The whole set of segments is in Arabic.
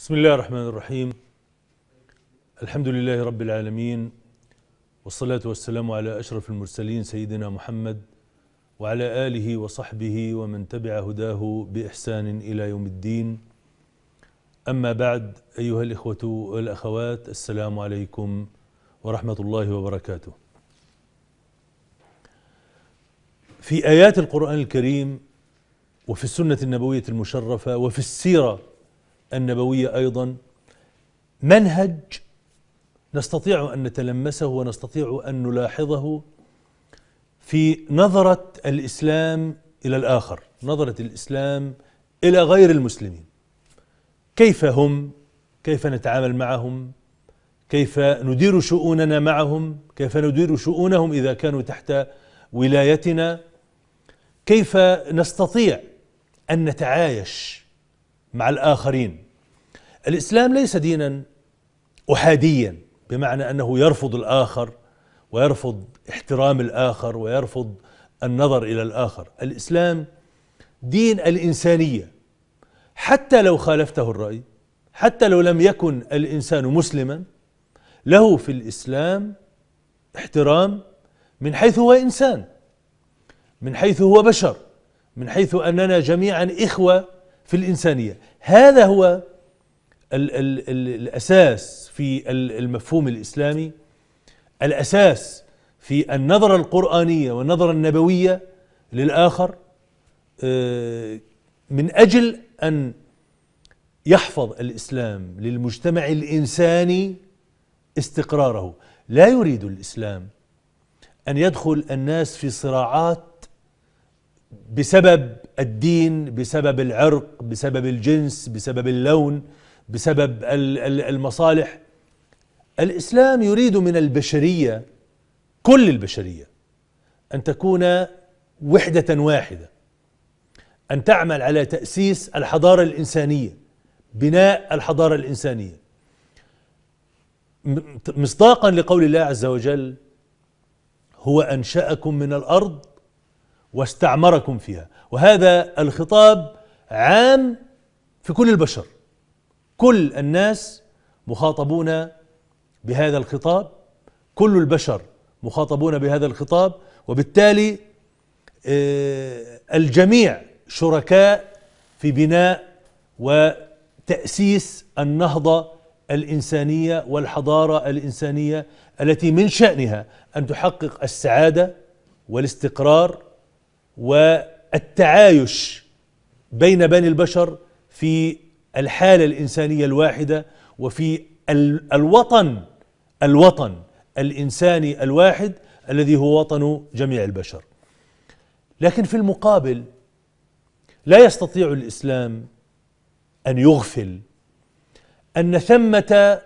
بسم الله الرحمن الرحيم الحمد لله رب العالمين والصلاة والسلام على أشرف المرسلين سيدنا محمد وعلى آله وصحبه ومن تبع هداه بإحسان إلى يوم الدين أما بعد أيها الإخوة والأخوات السلام عليكم ورحمة الله وبركاته في آيات القرآن الكريم وفي السنة النبوية المشرفة وفي السيرة النبوية أيضا منهج نستطيع أن نتلمسه ونستطيع أن نلاحظه في نظرة الإسلام إلى الآخر نظرة الإسلام إلى غير المسلمين كيف هم كيف نتعامل معهم كيف ندير شؤوننا معهم كيف ندير شؤونهم إذا كانوا تحت ولايتنا كيف نستطيع أن نتعايش مع الآخرين الإسلام ليس دينا أحاديا بمعنى أنه يرفض الآخر ويرفض احترام الآخر ويرفض النظر إلى الآخر الإسلام دين الإنسانية حتى لو خالفته الرأي حتى لو لم يكن الإنسان مسلما له في الإسلام احترام من حيث هو إنسان من حيث هو بشر من حيث أننا جميعا إخوة في الإنسانية هذا هو ال ال ال الأساس في المفهوم الإسلامي الأساس في النظرة القرآنية والنظرة النبوية للآخر آه، من أجل أن يحفظ الإسلام للمجتمع الإنساني استقراره لا يريد الإسلام أن يدخل الناس في صراعات بسبب الدين بسبب العرق بسبب الجنس بسبب اللون بسبب المصالح الاسلام يريد من البشريه كل البشريه ان تكون وحده واحده ان تعمل على تاسيس الحضاره الانسانيه بناء الحضاره الانسانيه مصداقا لقول الله عز وجل هو انشاكم من الارض واستعمركم فيها وهذا الخطاب عام في كل البشر كل الناس مخاطبون بهذا الخطاب كل البشر مخاطبون بهذا الخطاب وبالتالي آه، الجميع شركاء في بناء وتأسيس النهضة الإنسانية والحضارة الإنسانية التي من شأنها أن تحقق السعادة والاستقرار و التعايش بين بني البشر في الحالة الإنسانية الواحدة وفي الوطن الوطن الإنساني الواحد الذي هو وطن جميع البشر لكن في المقابل لا يستطيع الإسلام أن يغفل أن ثمة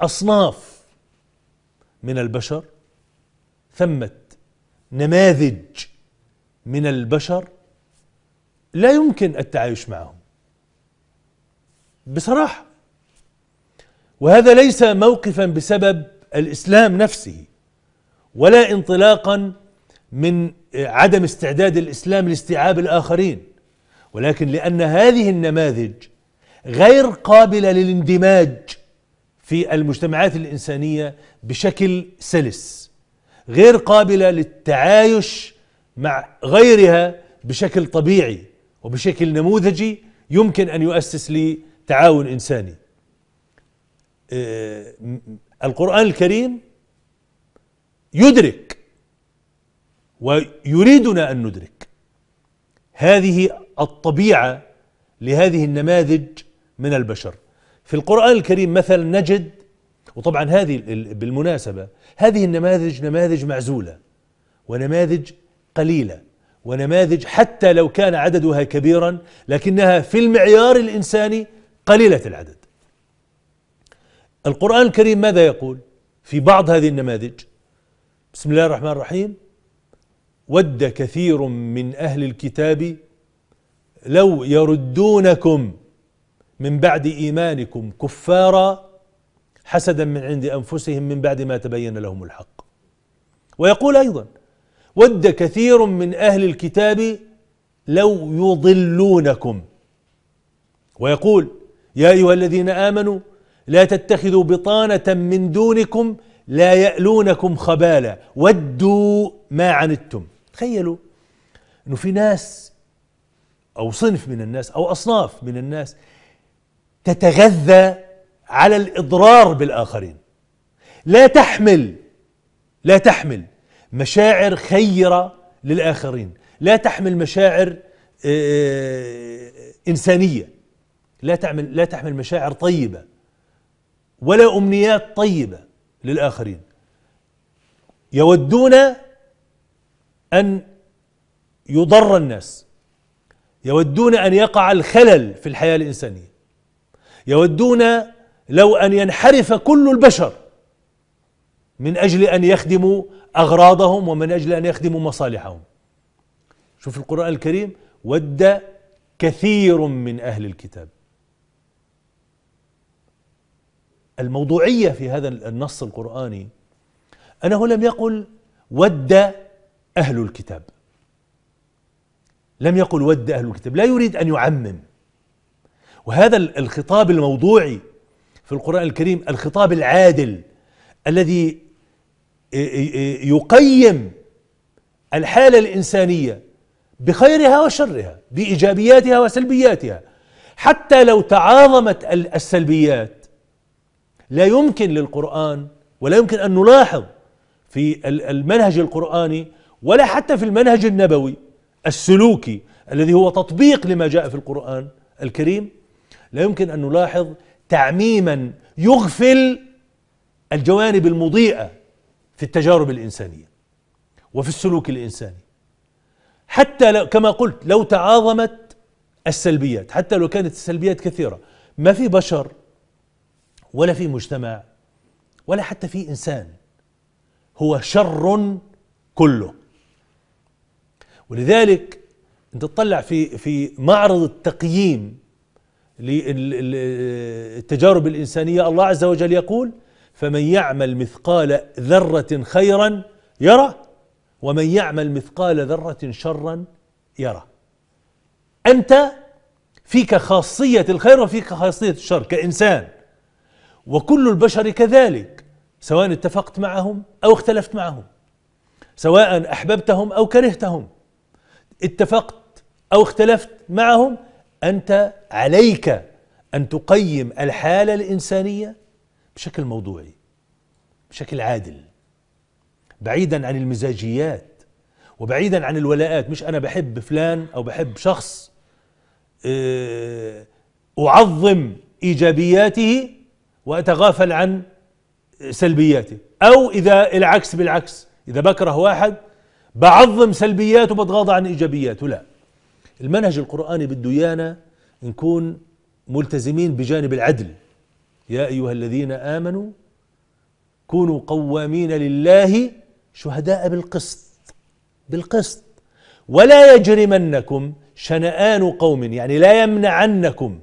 أصناف من البشر ثمة نماذج من البشر لا يمكن التعايش معهم بصراحه وهذا ليس موقفا بسبب الاسلام نفسه ولا انطلاقا من عدم استعداد الاسلام لاستيعاب الاخرين ولكن لان هذه النماذج غير قابله للاندماج في المجتمعات الانسانيه بشكل سلس غير قابله للتعايش مع غيرها بشكل طبيعي وبشكل نموذجي يمكن ان يؤسس لتعاون انساني. آه، القران الكريم يدرك ويريدنا ان ندرك هذه الطبيعه لهذه النماذج من البشر. في القران الكريم مثلا نجد وطبعا هذه بالمناسبه هذه النماذج نماذج معزوله ونماذج قليلة ونماذج حتى لو كان عددها كبيرا لكنها في المعيار الإنساني قليلة العدد القرآن الكريم ماذا يقول في بعض هذه النماذج بسم الله الرحمن الرحيم ود كثير من أهل الكتاب لو يردونكم من بعد إيمانكم كفارا حسدا من عند أنفسهم من بعد ما تبين لهم الحق ويقول أيضا ود كثير من أهل الكتاب لو يضلونكم ويقول يا أيها الذين آمنوا لا تتخذوا بطانة من دونكم لا يألونكم خبالا ودوا ما عنتم تخيلوا أنه في ناس أو صنف من الناس أو أصناف من الناس تتغذى على الإضرار بالآخرين لا تحمل لا تحمل مشاعر خيرة للآخرين لا تحمل مشاعر آه، آه، إنسانية لا تعمل لا تحمل مشاعر طيبة ولا أمنيات طيبة للآخرين يودون أن يضر الناس يودون أن يقع الخلل في الحياة الإنسانية يودون لو أن ينحرف كل البشر من أجل أن يخدموا أغراضهم ومن أجل أن يخدموا مصالحهم شوف القرآن الكريم ود كثير من أهل الكتاب الموضوعية في هذا النص القرآني أنه لم يقل ود أهل الكتاب لم يقل ود أهل الكتاب لا يريد أن يعمم وهذا الخطاب الموضوعي في القرآن الكريم الخطاب العادل الذي يقيم الحاله الانسانيه بخيرها وشرها بايجابياتها وسلبياتها حتى لو تعاظمت السلبيات لا يمكن للقران ولا يمكن ان نلاحظ في المنهج القراني ولا حتى في المنهج النبوي السلوكي الذي هو تطبيق لما جاء في القران الكريم لا يمكن ان نلاحظ تعميما يغفل الجوانب المضيئه في التجارب الإنسانية وفي السلوك الإنساني حتى لو كما قلت لو تعاظمت السلبيات حتى لو كانت السلبيات كثيرة ما في بشر ولا في مجتمع ولا حتى في إنسان هو شر كله ولذلك انت تطلع في في معرض التقييم للتجارب الإنسانية الله عز وجل يقول فمن يعمل مثقال ذرة خيرا يره ومن يعمل مثقال ذرة شرا يره أنت فيك خاصية الخير وفيك خاصية الشر كإنسان وكل البشر كذلك سواء اتفقت معهم أو اختلفت معهم سواء أحببتهم أو كرهتهم اتفقت أو اختلفت معهم أنت عليك أن تقيم الحالة الإنسانية بشكل موضوعي بشكل عادل بعيدا عن المزاجيات وبعيدا عن الولاءات مش انا بحب فلان او بحب شخص آه، اعظم ايجابياته واتغافل عن سلبياته او اذا العكس بالعكس اذا بكره واحد بعظم سلبياته وبتغاضى عن ايجابياته لا المنهج القراني بده ايانا نكون ملتزمين بجانب العدل يا أيها الذين آمنوا كونوا قوامين لله شهداء بالقسط بالقسط ولا يجرمنكم شنآن قوم يعني لا يمنعنكم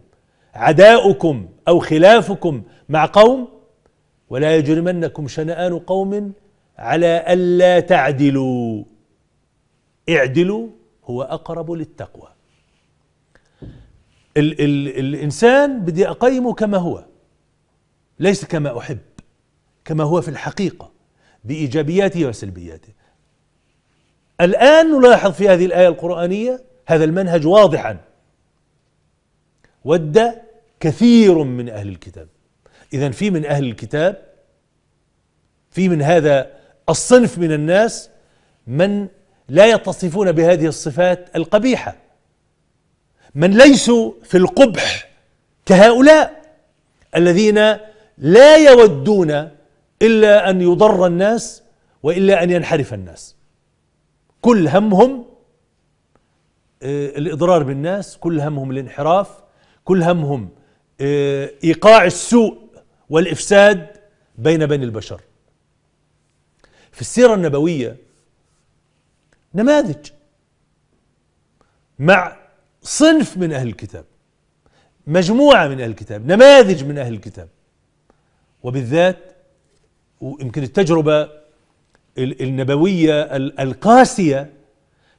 عداؤكم أو خلافكم مع قوم ولا يجرمنكم شنآن قوم على ألا تعدلوا اعدلوا هو أقرب للتقوى ال ال الإنسان بدي أقيمه كما هو ليس كما احب كما هو في الحقيقه بايجابياته وسلبياته الان نلاحظ في هذه الايه القرانيه هذا المنهج واضحا ود كثير من اهل الكتاب اذا في من اهل الكتاب في من هذا الصنف من الناس من لا يتصفون بهذه الصفات القبيحه من ليسوا في القبح كهؤلاء الذين لا يودون إلا أن يضر الناس وإلا أن ينحرف الناس كل همهم آه، الإضرار بالناس كل همهم الانحراف كل همهم آه، إيقاع السوء والإفساد بين بني البشر في السيرة النبوية نماذج مع صنف من أهل الكتاب مجموعة من أهل الكتاب نماذج من أهل الكتاب وبالذات ويمكن التجربة النبوية القاسية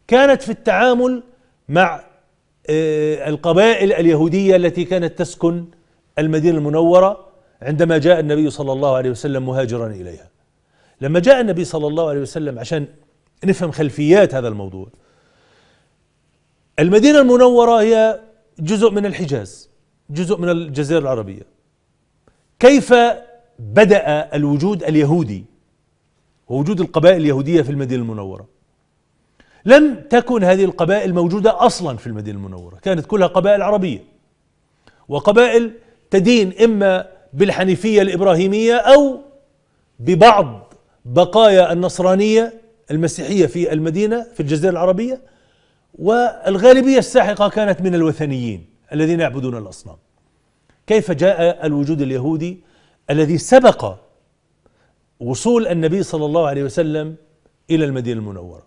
كانت في التعامل مع آه، القبائل اليهودية التي كانت تسكن المدينة المنورة عندما جاء النبي صلى الله عليه وسلم مهاجرا إليها لما جاء النبي صلى الله عليه وسلم عشان نفهم خلفيات هذا الموضوع المدينة المنورة هي جزء من الحجاز جزء من الجزيرة العربية كيف بدأ الوجود اليهودي ووجود القبائل اليهودية في المدينة المنورة لم تكن هذه القبائل موجودة أصلا في المدينة المنورة كانت كلها قبائل عربية وقبائل تدين إما بالحنيفية الإبراهيمية أو ببعض بقايا النصرانية المسيحية في المدينة في الجزيرة العربية والغالبية الساحقة كانت من الوثنيين الذين يعبدون الأصنام كيف جاء الوجود اليهودي الذي سبق وصول النبي صلى الله عليه وسلم الى المدينه المنوره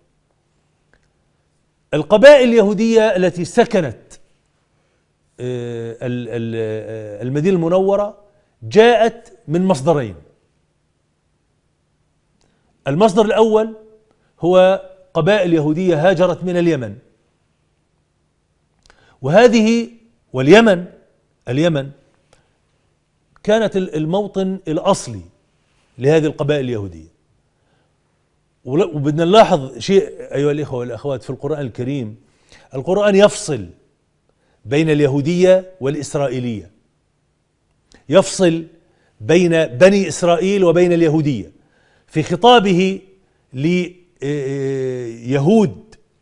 القبائل اليهوديه التي سكنت آه، آه، المدينه المنوره جاءت من مصدرين المصدر الاول هو قبائل يهوديه هاجرت من اليمن وهذه واليمن اليمن كانت الموطن الأصلي لهذه القبائل اليهودية وبدنا نلاحظ شيء أيها الإخوة والأخوات في القرآن الكريم القرآن يفصل بين اليهودية والإسرائيلية يفصل بين بني إسرائيل وبين اليهودية في خطابه ليهود إيه، إيه،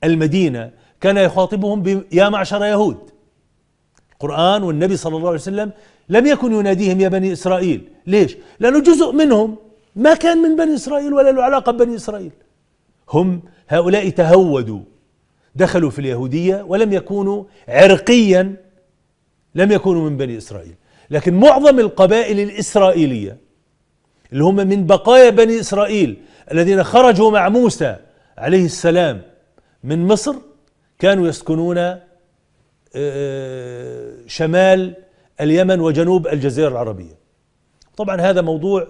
المدينة كان يخاطبهم يا معشر يهود القرآن والنبي صلى الله عليه وسلم لم يكن يناديهم يا بني إسرائيل ليش؟ لأنه جزء منهم ما كان من بني إسرائيل ولا له علاقة ببني إسرائيل هم هؤلاء تهودوا دخلوا في اليهودية ولم يكونوا عرقيا لم يكونوا من بني إسرائيل لكن معظم القبائل الإسرائيلية اللي هم من بقايا بني إسرائيل الذين خرجوا مع موسى عليه السلام من مصر كانوا يسكنون شمال اليمن وجنوب الجزيرة العربية طبعا هذا موضوع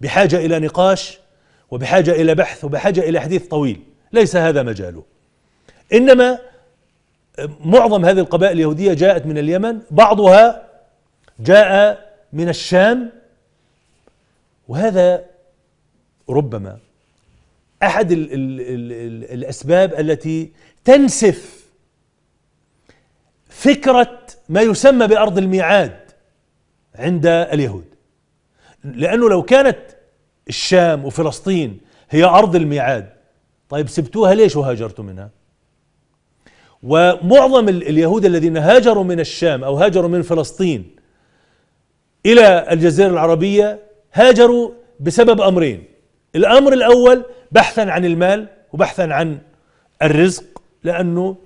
بحاجة إلى نقاش وبحاجة إلى بحث وبحاجة إلى حديث طويل ليس هذا مجاله إنما معظم هذه القبائل اليهودية جاءت من اليمن بعضها جاء من الشام وهذا ربما أحد الـ الـ الـ الأسباب التي تنسف فكرة ما يسمى بأرض الميعاد عند اليهود لأنه لو كانت الشام وفلسطين هي أرض الميعاد طيب سبتوها ليش وهاجرتوا منها ومعظم اليهود الذين هاجروا من الشام أو هاجروا من فلسطين إلى الجزيرة العربية هاجروا بسبب أمرين الأمر الأول بحثا عن المال وبحثا عن الرزق لأنه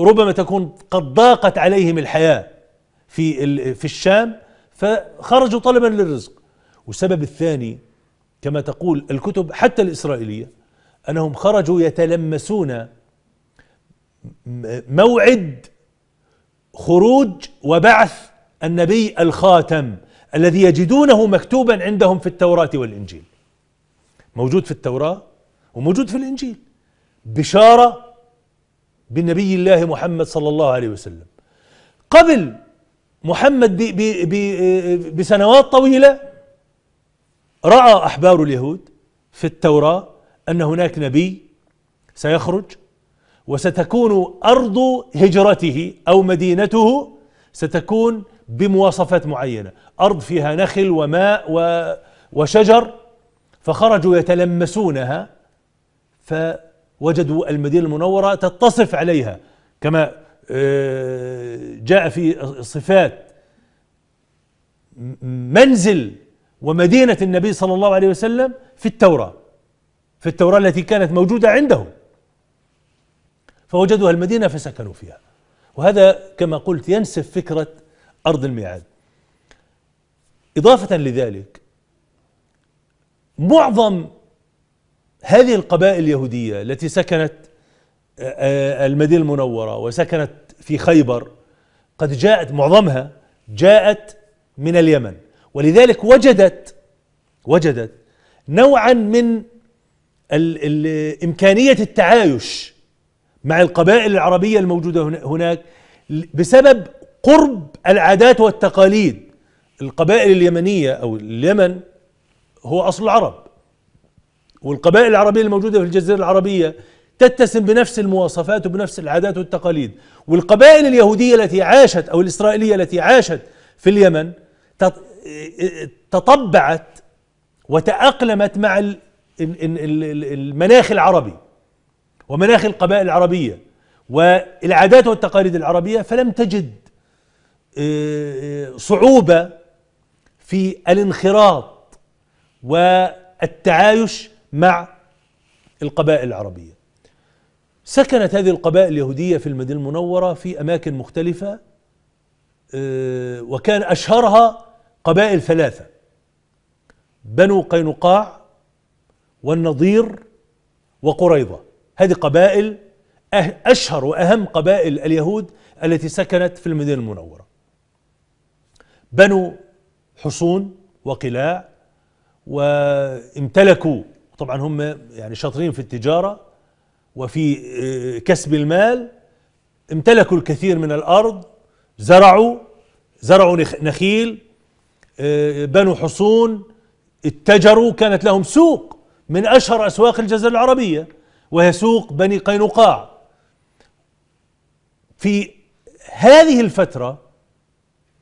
ربما تكون قد ضاقت عليهم الحياة في في الشام فخرجوا طلبا للرزق والسبب الثاني كما تقول الكتب حتى الإسرائيلية أنهم خرجوا يتلمسون موعد خروج وبعث النبي الخاتم الذي يجدونه مكتوبا عندهم في التوراة والإنجيل موجود في التوراة وموجود في الإنجيل بشارة بنبي الله محمد صلى الله عليه وسلم قبل محمد بي بي بي بسنوات طويلة رأى أحبار اليهود في التوراة أن هناك نبي سيخرج وستكون أرض هجرته أو مدينته ستكون بمواصفات معينة أرض فيها نخل وماء وشجر فخرجوا يتلمسونها ف وجدوا المدينة المنورة تتصف عليها كما آه، جاء في صفات منزل ومدينة النبي صلى الله عليه وسلم في التوراة في التوراة التي كانت موجودة عندهم فوجدوها المدينة فسكنوا فيها وهذا كما قلت ينسف فكرة أرض الميعاد إضافة لذلك معظم هذه القبائل اليهودية التي سكنت آه، آه، المدينة المنورة وسكنت في خيبر قد جاءت معظمها جاءت من اليمن ولذلك وجدت وجدت نوعا من إمكانية التعايش مع القبائل العربية الموجودة هناك بسبب قرب العادات والتقاليد القبائل اليمنية أو اليمن هو أصل العرب والقبائل العربية الموجودة في الجزيرة العربية تتسم بنفس المواصفات وبنفس العادات والتقاليد والقبائل اليهودية التي عاشت أو الإسرائيلية التي عاشت في اليمن تطبعت وتأقلمت مع المناخ العربي ومناخ القبائل العربية والعادات والتقاليد العربية فلم تجد آه، آه، صعوبة في الانخراط والتعايش مع القبائل العربية سكنت هذه القبائل اليهودية في المدينة المنورة في أماكن مختلفة آه، وكان أشهرها قبائل ثلاثة بنو قينقاع والنضير وقريظة هذه قبائل أه-، أشهر وأهم قبائل اليهود التي سكنت في المدينة المنورة بنو حصون وقلاع وامتلكوا طبعا هم يعني شاطرين في التجارة وفي آه، كسب المال امتلكوا الكثير من الأرض زرعوا زرعوا نخيل آه، بنوا حصون اتجروا كانت لهم سوق من أشهر أسواق الجزيرة العربية وهي سوق بني قينقاع في هذه الفترة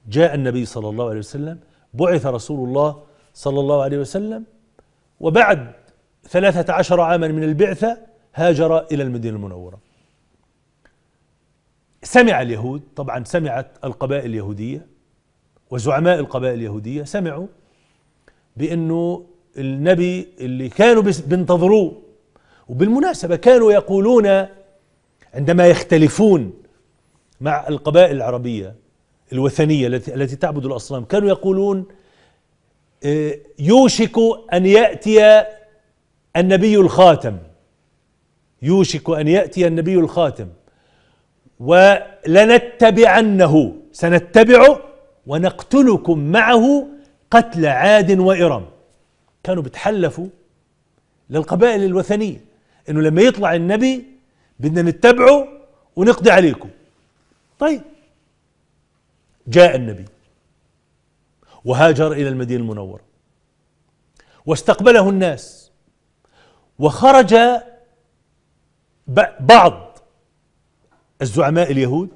جاء النبي صلى الله عليه وسلم بعث رسول الله صلى الله عليه وسلم وبعد ثلاثة عشر عاما من البعثة هاجر إلى المدينة المنورة سمع اليهود طبعا سمعت القبائل اليهودية وزعماء القبائل اليهودية سمعوا بأنه النبي اللي كانوا بينتظروه وبالمناسبة كانوا يقولون عندما يختلفون مع القبائل العربية الوثنية التي التي تعبد الأصنام كانوا يقولون آه، يوشك أن يأتي النبي الخاتم يوشك ان ياتي النبي الخاتم ولنتبعنه سنتبعه ونقتلكم معه قتل عاد وإرم كانوا بتحلفوا للقبائل الوثنية انه لما يطلع النبي بدنا نتبعه ونقضي عليكم طيب جاء النبي وهاجر إلى المدينة المنورة واستقبله الناس وخرج بعض الزعماء اليهود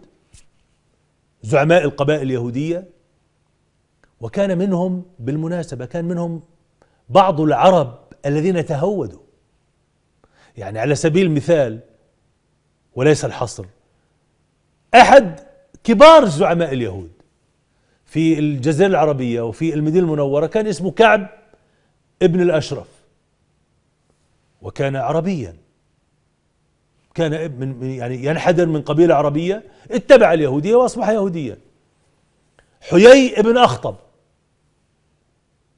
زعماء القبائل اليهودية وكان منهم بالمناسبة كان منهم بعض العرب الذين تهودوا يعني على سبيل المثال وليس الحصر أحد كبار زعماء اليهود في الجزيرة العربية وفي المدينة المنورة كان اسمه كعب ابن الأشرف وكان عربيا كان من يعني ينحدر من قبيلة عربية اتبع اليهودية وأصبح يهوديا حيي ابن أخطب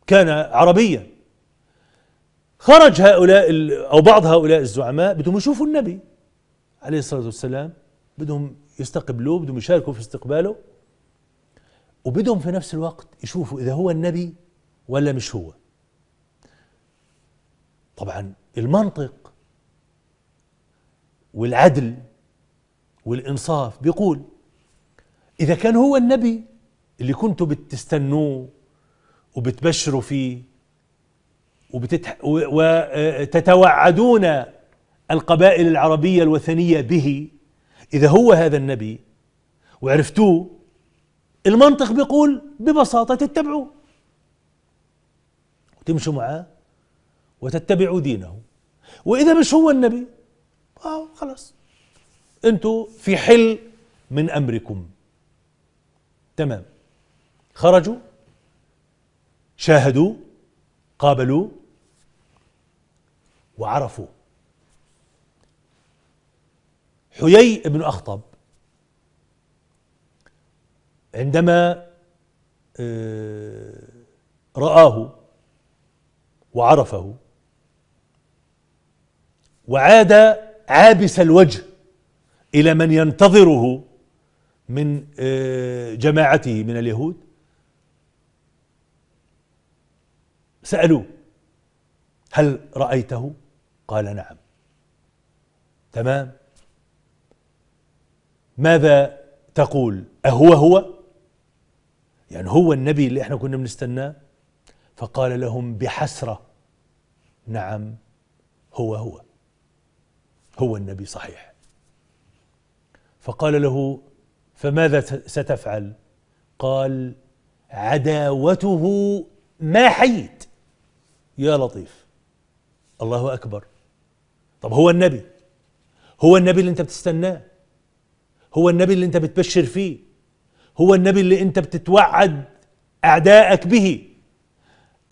كان عربيا خرج هؤلاء أو بعض هؤلاء الزعماء بدهم يشوفوا النبي عليه الصلاة والسلام بدهم يستقبلوه بدهم يشاركوا في استقباله وبدهم في نفس الوقت يشوفوا إذا هو النبي ولا مش هو طبعا المنطق والعدل والإنصاف بيقول إذا كان هو النبي اللي كنتوا بتستنوه وبتبشروا فيه وبتتح... وتتوعدون القبائل العربية الوثنية به إذا هو هذا النبي وعرفتوه المنطق بيقول ببساطة تتبعوه وتمشوا معاه وتتبعوا دينه واذا مش هو النبي اه خلاص انتوا في حل من امركم تمام خرجوا شاهدوا قابلوا وعرفوا حيي بن اخطب عندما آه، رآه وعرفه وعاد عابس الوجه إلى من ينتظره من آه، جماعته من اليهود سألوه هل رأيته؟ قال نعم تمام ماذا تقول أهو هو؟ يعني هو النبي اللي احنا كنا بنستناه فقال لهم بحسرة نعم هو هو هو النبي صحيح فقال له فماذا ستفعل قال عداوته ما حييت يا لطيف الله اكبر طب هو النبي هو النبي اللي انت بتستناه هو النبي اللي انت بتبشر فيه هو النبي اللي انت بتتوعد اعدائك به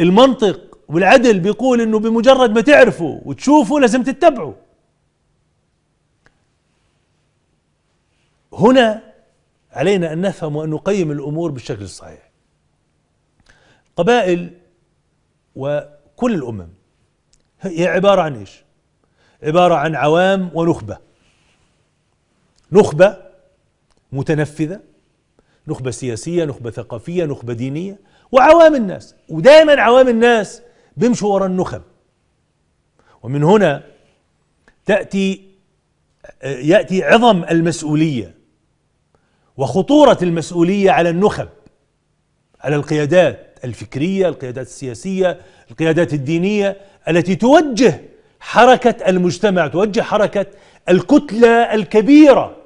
المنطق والعدل بيقول انه بمجرد ما تعرفه وتشوفه لازم تتبعه هنا علينا أن نفهم وأن نقيم الأمور بالشكل الصحيح قبائل وكل الأمم هي عبارة عن إيش عبارة عن عوام ونخبة نخبة متنفذة نخبة سياسية نخبة ثقافية نخبة دينية وعوام الناس ودائما عوام الناس بيمشوا وراء النخب ومن هنا تأتي يأتي عظم المسؤولية وخطورة المسؤولية على النخب على القيادات الفكرية القيادات السياسية القيادات الدينية التي توجه حركة المجتمع توجه حركة الكتلة الكبيرة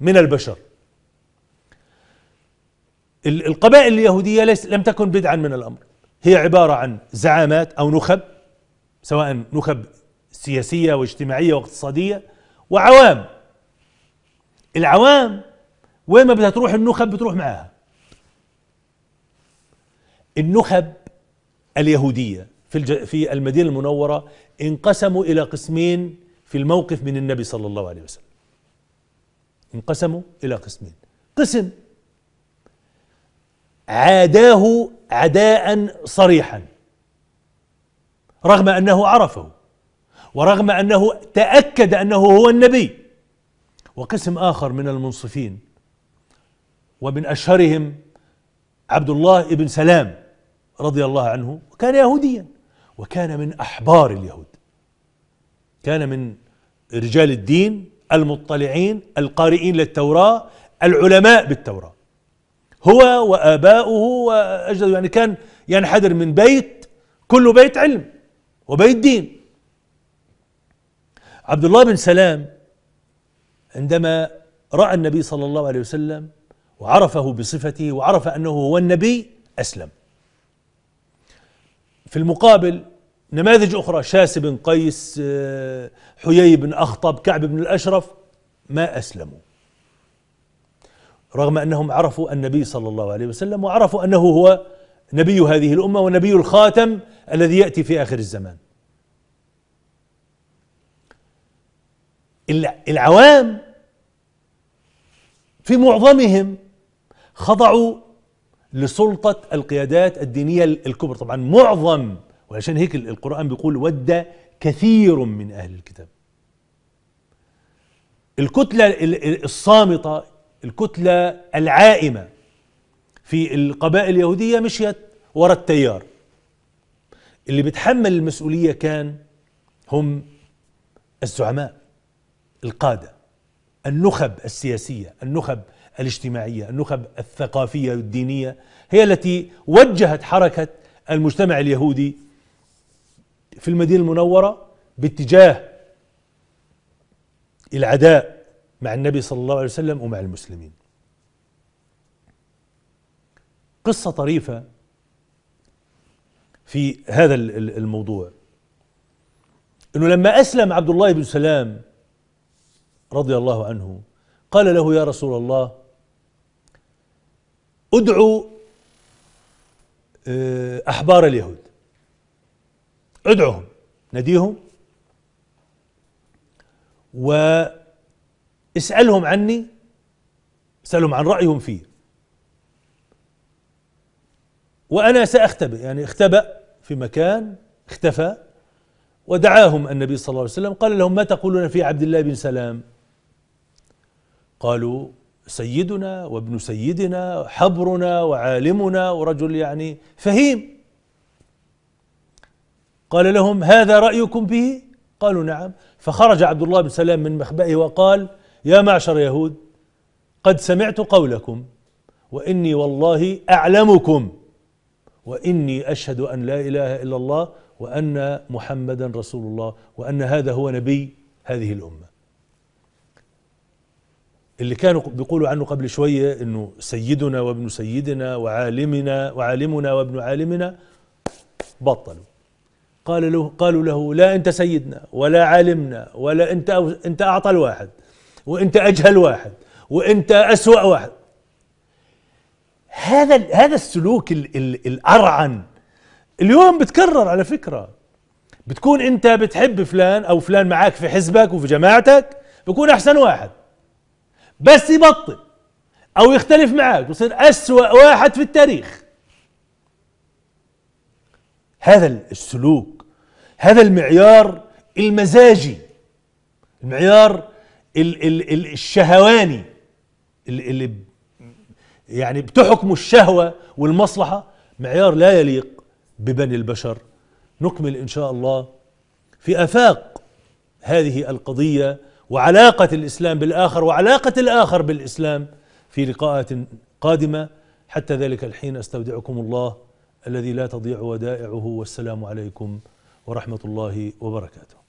من البشر القبائل اليهودية لم تكن بدعا من الأمر هي عبارة عن زعامات أو نخب سواء نخب سياسية واجتماعية واقتصادية وعوام العوام وين ما بدها تروح النخب بتروح معاها النخب اليهودية في, الج... في المدينة المنورة انقسموا إلى قسمين في الموقف من النبي صلى الله عليه وسلم انقسموا إلى قسمين قسم عاداه عداء صريحا رغم أنه عرفه ورغم أنه تأكد أنه هو النبي وقسم آخر من المنصفين ومن أشهرهم عبد الله بن سلام رضي الله عنه كان يهوديا وكان من أحبار اليهود كان من رجال الدين المطلعين القارئين للتوراة العلماء بالتوراة هو وآباؤه وأجداده يعني كان ينحدر من بيت كله بيت علم وبيت دين عبد الله بن سلام عندما رأى النبي صلى الله عليه وسلم وعرفه بصفته وعرف أنه هو النبي أسلم في المقابل نماذج أخرى شاس بن قيس آه، حيي بن أخطب كعب بن الأشرف ما أسلموا رغم أنهم عرفوا النبي صلى الله عليه وسلم وعرفوا أنه هو نبي هذه الأمة ونبي الخاتم الذي يأتي في آخر الزمان العوام في معظمهم خضعوا لسلطة القيادات الدينية الكبرى طبعا معظم وعشان هيك القرآن بيقول ود كثير من أهل الكتاب الكتلة الصامتة الكتلة العائمة في القبائل اليهودية مشيت ورا التيار اللي بيتحمل المسؤولية كان هم الزعماء القادة النخب السياسية النخب الاجتماعية النخب الثقافية والدينيه هي التي وجهت حركة المجتمع اليهودي في المدينة المنورة باتجاه العداء مع النبي صلى الله عليه وسلم ومع المسلمين قصة طريفة في هذا الموضوع انه لما اسلم عبد الله بن سلام رضي الله عنه قال له يا رسول الله ادعوا آه، احبار اليهود ادعوهم ناديهم واسالهم عني اسالهم عن رايهم فيه وانا ساختبئ يعني اختبأ في مكان اختفى ودعاهم النبي صلى الله عليه وسلم قال لهم ما تقولون في عبد الله بن سلام قالوا سيدنا وابن سيدنا حبرنا وعالمنا ورجل يعني فهيم قال لهم هذا رأيكم به قالوا نعم فخرج عبد الله بن سلام من مخبئه وقال يا معشر يهود قد سمعت قولكم واني والله اعلمكم واني اشهد ان لا اله الا الله وان محمدا رسول الله وان هذا هو نبي هذه الامه اللي كانوا بيقولوا عنه قبل شوية انه سيدنا وابن سيدنا وعالمنا وعالمنا وابن عالمنا بطلوا قال له قالوا له لا انت سيدنا ولا عالمنا ولا انت انت اعطل واحد وانت اجهل واحد وانت اسوأ واحد هذا هذا السلوك الـ الـ الارعن اليوم بتكرر على فكره بتكون انت بتحب فلان او فلان معاك في حزبك وفي جماعتك بكون احسن واحد بس يبطل او يختلف معك ويصير اسوأ واحد في التاريخ هذا السلوك هذا المعيار المزاجي المعيار الـ الـ الـ الشهواني اللي يعني بتحكم الشهوة والمصلحة معيار لا يليق ببني البشر نكمل إن شاء الله في آفاق هذه القضية وعلاقة الإسلام بالآخر وعلاقة الآخر بالإسلام في لقاءات قادمة حتى ذلك الحين أستودعكم الله الذي لا تضيع ودائعه والسلام عليكم ورحمة الله وبركاته